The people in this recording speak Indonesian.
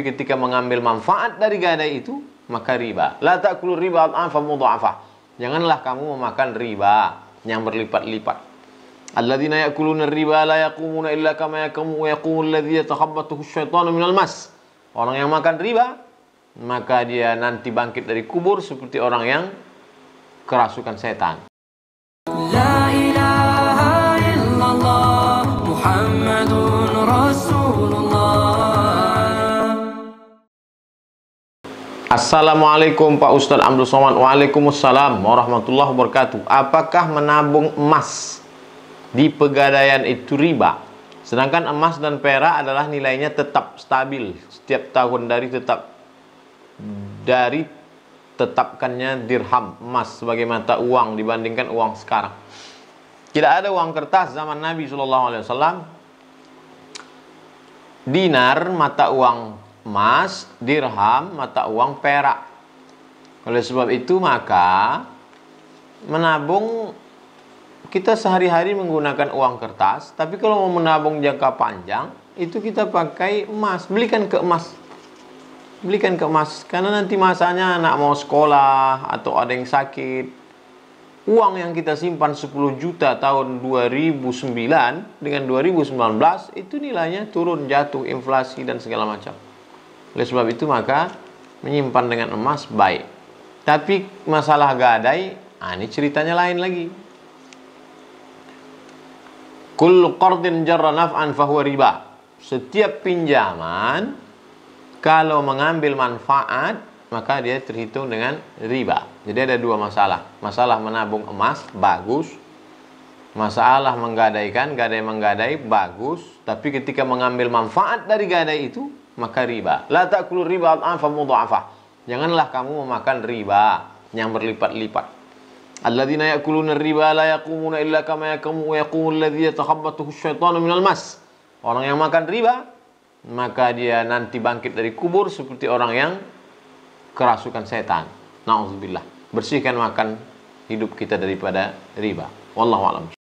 ketika mengambil manfaat dari gadai itu maka riba la ta'kulu riba al'afa mudha'afa janganlah kamu memakan riba yang berlipat-lipat alladzina ya'kuluna riba la yaqumuna illa kama yaqumu wa yaqumu alladzi yatakhabbathu min minal mas orang yang makan riba maka dia nanti bangkit dari kubur seperti orang yang kerasukan setan la ilaha illallah muhammadun rasulullah Assalamualaikum Pak Ustadz Abdul Somad Waalaikumsalam warahmatullahi wabarakatuh Apakah menabung emas di pegadaian itu riba? Sedangkan emas dan perak adalah nilainya tetap stabil setiap tahun dari tetap dari tetapkannya dirham emas sebagai mata uang dibandingkan uang sekarang. Tidak ada uang kertas zaman Nabi Shallallahu Alaihi Wasallam. Dinar mata uang emas, dirham, mata uang perak. Oleh sebab itu maka menabung kita sehari-hari menggunakan uang kertas, tapi kalau mau menabung jangka panjang itu kita pakai emas, belikan ke emas. Belikan ke emas karena nanti masanya anak mau sekolah atau ada yang sakit. Uang yang kita simpan 10 juta tahun 2009 dengan 2019 itu nilainya turun jatuh inflasi dan segala macam. Oleh sebab itu maka menyimpan dengan emas baik. Tapi masalah gadai, ah ini ceritanya lain lagi. Kullu qardin jarra naf'an fahuwa riba. Setiap pinjaman kalau mengambil manfaat maka dia terhitung dengan riba. Jadi ada dua masalah. Masalah menabung emas bagus, masalah menggadaikan, gadai menggadai bagus, tapi ketika mengambil manfaat dari gadai itu maka riba. La ta'kulu riba ad'afa mudha'afa. Janganlah kamu memakan riba yang berlipat-lipat. Alladzina ya'kuluna riba la yaqumuna illa kama yaqumu yaqumu alladzi yatakhabbathu syaitanu minal mas. Orang yang makan riba maka dia nanti bangkit dari kubur seperti orang yang kerasukan setan. Nauzubillah. Bersihkan makan hidup kita daripada riba. Wallahu a'lam.